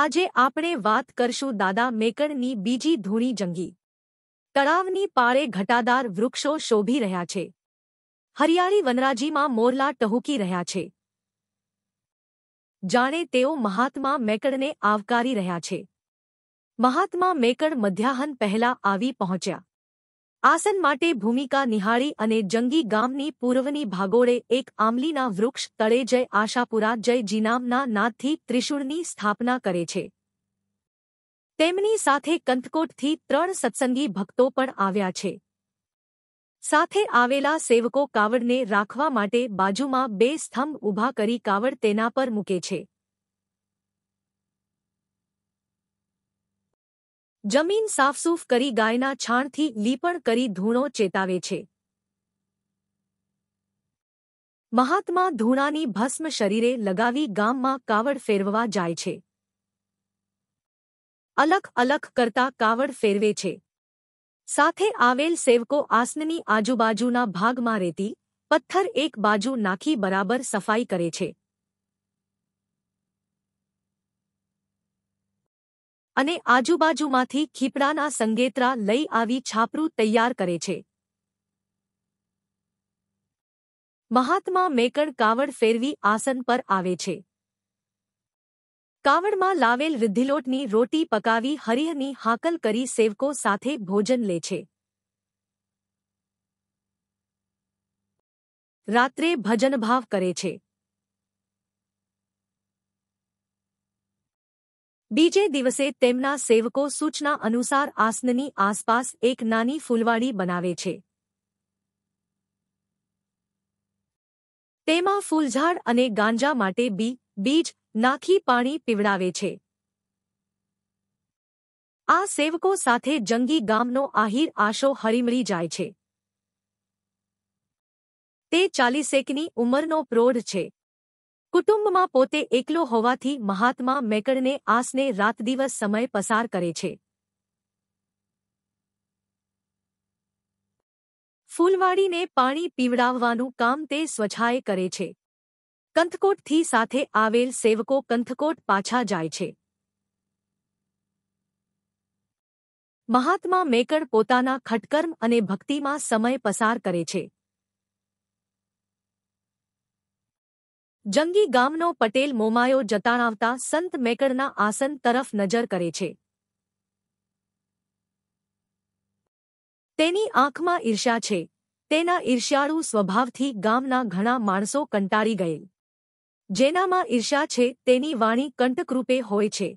આજે આપણે વાત કરશું દાદા મેકણની બીજી ધૂણી જંગી તળાવની પાળે ઘટાદાર વૃક્ષો શોભી રહ્યા છે હરિયાળી વનરાજીમાં મોરલા ટહુકી રહ્યા છે જાણે તેઓ મહાત્મા મેકણને આવકારી રહ્યા છે મહાત્મા મેકડ મધ્યાહન પહેલા આવી પહોંચ્યા આસન માટે ભૂમિકા નિહાળી અને જંગી ગામની પૂર્વની ભાગોળે એક આમલીના વૃક્ષ તળે જય આશાપુરા જય જીનામના નાદથી ત્રિશુળની સ્થાપના કરે છે તેમની સાથે કંથકોટથી ત્રણ સત્સંગી ભક્તો પણ આવ્યા છે સાથે આવેલા સેવકો કાવડને રાખવા માટે બાજુમાં બે સ્તંભ ઊભા કરી કાવડ તેના પર મૂકે છે જમીન સાફસૂફ કરી ગાયના છાણથી લીપણ કરી ધૂણો ચેતાવે છે મહાત્મા ધૂણાની ભસ્મ શરીરે લગાવી ગામમાં કાવડ ફેરવવા જાય છે અલખ અલખ કરતા કાવડ ફેરવે છે સાથે આવેલ સેવકો આસનની આજુબાજુના ભાગમાં રેતી પથ્થર એક બાજુ નાખી બરાબર સફાઈ કરે છે અને આજુબાજુમાંથી ખીપડાના સંગેત્રા લઈ આવી છાપરું તૈયાર કરે છે મહાત્મા મેકણ કાવડ ફેરવી આસન પર આવે છે કાવડમાં લાવેલ રિદ્ધિલોટની રોટી પકાવી હરિહની હાકલ કરી સેવકો સાથે ભોજન લે છે રાત્રે ભજનભાવ કરે છે બીજે દિવસે તેમના સેવકો સૂચના અનુસાર આસનની આસપાસ એક નાની ફૂલવાડી બનાવે છે તેમાં ફૂલઝાડ અને ગાંજા માટે બી બીજ નાખી પાણી પીવડાવે છે આ સેવકો સાથે જંગી ગામનો આહિર આશો હરીમળી જાય છે તે ચાલીસેકની ઉંમરનો પ્રૌઢ છે કુટુંબમાં પોતે એકલો હોવાથી મહાત્મા મેકડને આસને રાતદિવસ સમય પસાર કરે છે ફૂલવાડીને પાણી પીવડાવવાનું કામ તે સ્વચ્છાએ કરે છે કંથકોટથી સાથે આવેલ સેવકો કંથકોટ પાછા જાય છે મહાત્મા મેકડ પોતાના ખટકર્મ અને ભક્તિમાં સમય પસાર કરે છે જંગી ગામનો પટેલ મોમાયો જતાણાવતા સંત મેકરના આસન તરફ નજર કરે છે તેની આંખમાં ઈર્ષ્યા છે તેના ઈર્ષ્યાળુ સ્વભાવથી ગામના ઘણા માણસો કંટાળી ગયેલ જેનામાં ઈર્ષ્યા છે તેની વાણી કંટકરૂપે હોય છે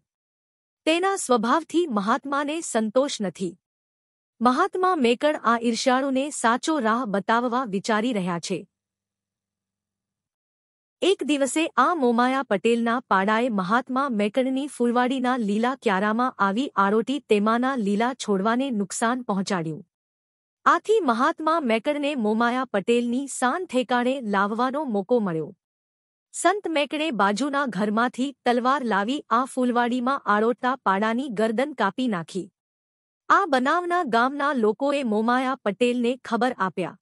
તેના સ્વભાવથી મહાત્માને સંતોષ નથી મહાત્મા મેકડ આ ઈર્ષ્યાળુને સાચો રાહ બતાવવા વિચારી રહ્યા છે એક દિવસે આ મોમાયા પટેલના પાડાએ મહાત્મા મેકણની ફૂલવાડીના લીલા ક્યારામાં આવી આરોટી તેમાંના લીલા છોડવાને નુકસાન પહોંચાડ્યું આથી મહાત્મા મેકણને મોમાયા પટેલની સાન ઠેકાણે લાવવાનો મોકો મળ્યો સંત મેકણે બાજુના ઘરમાંથી તલવાર લાવી આ ફૂલવાડીમાં આરોટતા પાડાની ગરદન કાપી નાખી આ બનાવના ગામના લોકોએ મોમાયા પટેલને ખબર આપ્યા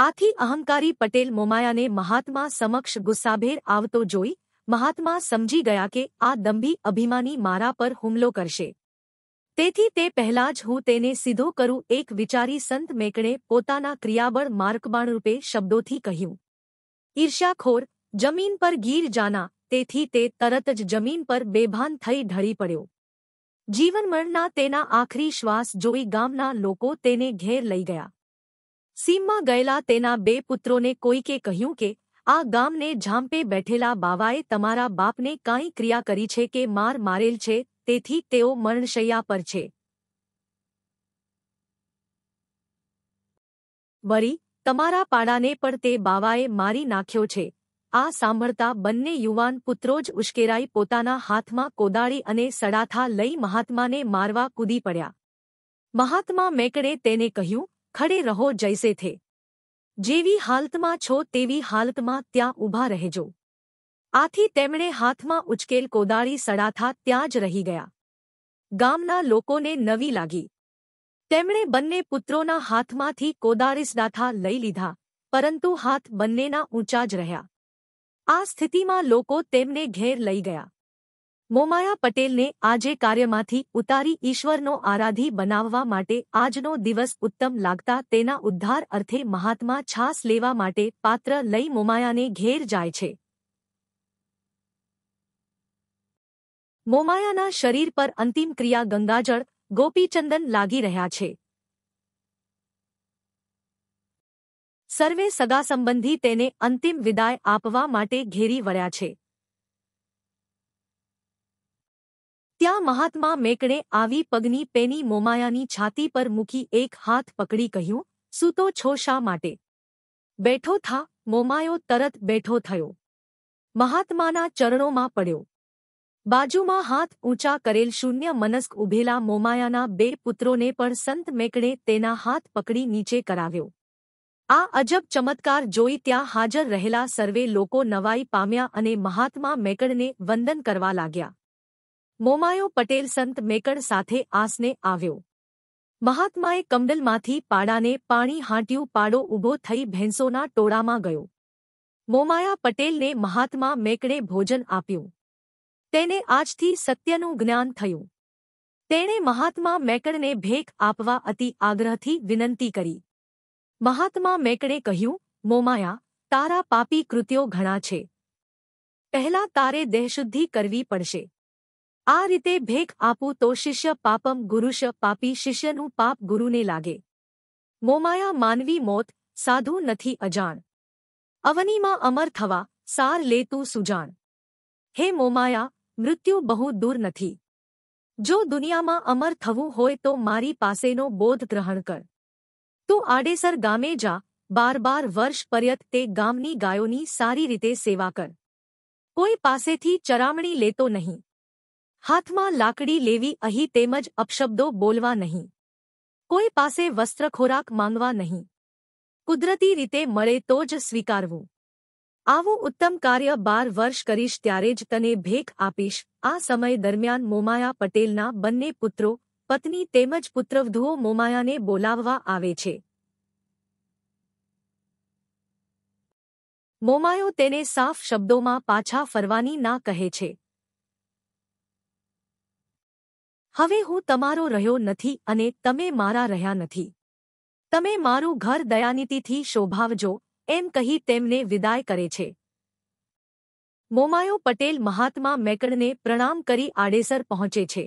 આથી અહંકારી પટેલ મોમાયાને મહાત્મા સમક્ષ ગુસ્સાભેર આવતો જોઈ મહાત્મા સમજી ગયા કે આ દંભી અભિમાની મારા પર હુમલો કરશે તેથી તે પહેલા જ હું તેને સીધો કરું એક વિચારી સંત મેકણે પોતાના ક્રિયાબળ માર્કબાણ રૂપે શબ્દોથી કહ્યું ઈર્ષ્યાખોર જમીન પર ગીર જાના તેથી તે તરત જ જમીન પર બેભાન થઈ ઢળી પડ્યો જીવનમરણના તેના આખરી શ્વાસ જોઈ ગામના લોકો તેને ઘેર લઈ ગયા સીમમાં ગયેલા તેના બે પુત્રોને કોઈકે કહ્યું કે આ ગામને ઝાંપે બેઠેલા બાવાએ તમારા બાપને કાંઈ ક્રિયા કરી છે કે માર મારેલ છે તેથી તેઓ મરણશૈયા પર છે વળી તમારા પાડાને પણ તે બાવાએ મારી નાખ્યો છે આ સાંભળતા બંને યુવાન પુત્રો જ ઉશ્કેરાઈ પોતાના હાથમાં કોદાળી અને સડાથા લઈ મહાત્માને મારવા કૂદી પડ્યા મહાત્મા મેકડે તેને કહ્યું खड़े रहो जैसे थे जेवी हालत में छो तेवी में त्या उभा रह जो आथी तेमणे में उचकेल कोदारी सड़ा था त्याज रही गया गामना लोगों ने नवी लागी तेमणे बन्ने पुत्रों ना हाथमा थी कोदारिस था लई लीधा परंतु हाथ बन्ने ना ऊंचा रहा आ स्थिति में लोगों तेमने घेर लई गया મોમાયા પટેલને આજે કાર્યમાંથી ઉતારી ઈશ્વરનો આરાધી બનાવવા માટે આજનો દિવસ ઉત્તમ લાગતા તેના ઉદ્ધાર અર્થે મહાત્મા છાસ લેવા માટે પાત્ર લઈ મોમાયાને ઘેર જાય છે મોમાયાના શરીર પર અંતિમ ક્રિયા ગંગાજળ ગોપીચંદન લાગી રહ્યા છે સર્વે સગાસંબંધી તેને અંતિમ વિદાય આપવા માટે ઘેરી વળ્યા છે ત્યાં મહાત્મા મેકડે આવી પગની પેની મોમાયાની છાતી પર મૂકી એક હાથ પકડી કહ્યું સૂતો છો શા માટે બેઠો થા મોમાયો તરત બેઠો થયો મહાત્માના ચરણોમાં પડ્યો બાજુમાં હાથ ઊંચા કરેલ શૂન્ય મનસ્ક ઉભેલા મોમાયાના બે પુત્રોને પણ સંત મેકડે તેના હાથ પકડી નીચે કરાવ્યો આ અજબ ચમત્કાર જોઈ ત્યાં હાજર રહેલા સર્વે લોકો નવાઈ પામ્યા અને મહાત્મા મેકડને વંદન કરવા લાગ્યા મોમાયો પટેલ સંત મેકણ સાથે આસને આવ્યો મહાત્માએ કમડલમાંથી પાડાને પાણી હાંટ્યું પાડો ઊભો થઈ ભેંસોના ટોળામાં ગયો મોમાયા પટેલને મહાત્મા મેકણે ભોજન આપ્યું તેને આજથી સત્યનું જ્ઞાન થયું તેણે મહાત્મા મેકણને ભેખ આપવા અતિ આગ્રહથી વિનંતી કરી મહાત્મા મેકણે કહ્યું મોમાયા તારા પાપી કૃત્યો ઘણા છે પહેલા તારે દેહશુદ્ધિ કરવી પડશે આ રીતે ભેખ આપું તો શિષ્ય પાપમ ગુરુશ પાપી શિષ્યનું પાપ ગુરુને લાગે મોમાયા માનવી મોત સાધુ નથી અજાણ અવનીમાં અમર થવા સાર લેતું સુજાણ હે મોમાયા મૃત્યુ બહુ દૂર નથી જો દુનિયામાં અમર થવું હોય તો મારી પાસેનો બોધ ગ્રહણ કર તું આડેસર ગામે જા બાર બાર વર્ષ પર્યત તે ગામની ગાયોની સારી રીતે સેવા કર કોઈ પાસેથી ચરામણી લેતો નહીં હાથમાં લાકડી લેવી અહીં તેમજ અપશબ્દો બોલવા નહીં કોઈ પાસે વસ્ત્ર ખોરાક માંગવા નહીં કુદરતી રીતે મળે તો જ સ્વીકારવું આવું ઉત્તમ કાર્ય બાર વર્ષ કરીશ ત્યારે જ તને ભેખ આપીશ આ સમય દરમિયાન મોમાયા પટેલના બંને પુત્રો પત્ની તેમજ પુત્રવધુઓ મોમાયાને બોલાવવા આવે છે મોમાયો તેને સાફ શબ્દોમાં પાછા ફરવાની ના કહે છે હવે હું તમારો રહ્યો નથી અને તમે મારા રહ્યા નથી તમે મારું ઘર દયાનીતિથી શોભાવજો એમ કહી તેમને વિદાય કરે છે મોમાયો પટેલ મહાત્મા મેકડને પ્રણામ કરી આડેસર પહોંચે છે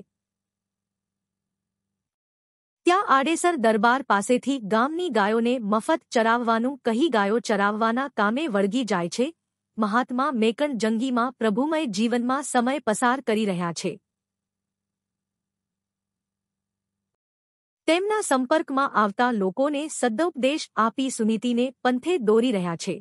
ત્યાં આડેસર દરબાર પાસેથી ગામની ગાયોને મફત ચરાવવાનું કહી ગાયો ચરાવવાના કામે વળગી જાય છે મહાત્મા મેકણ જંગીમાં પ્રભુમય જીવનમાં સમય પસાર કરી રહ્યા છે તેમના સંપર્કમાં આવતા લોકોને સદ્દોપદેશ આપી સુનીતિને પંથે દોરી રહ્યા છે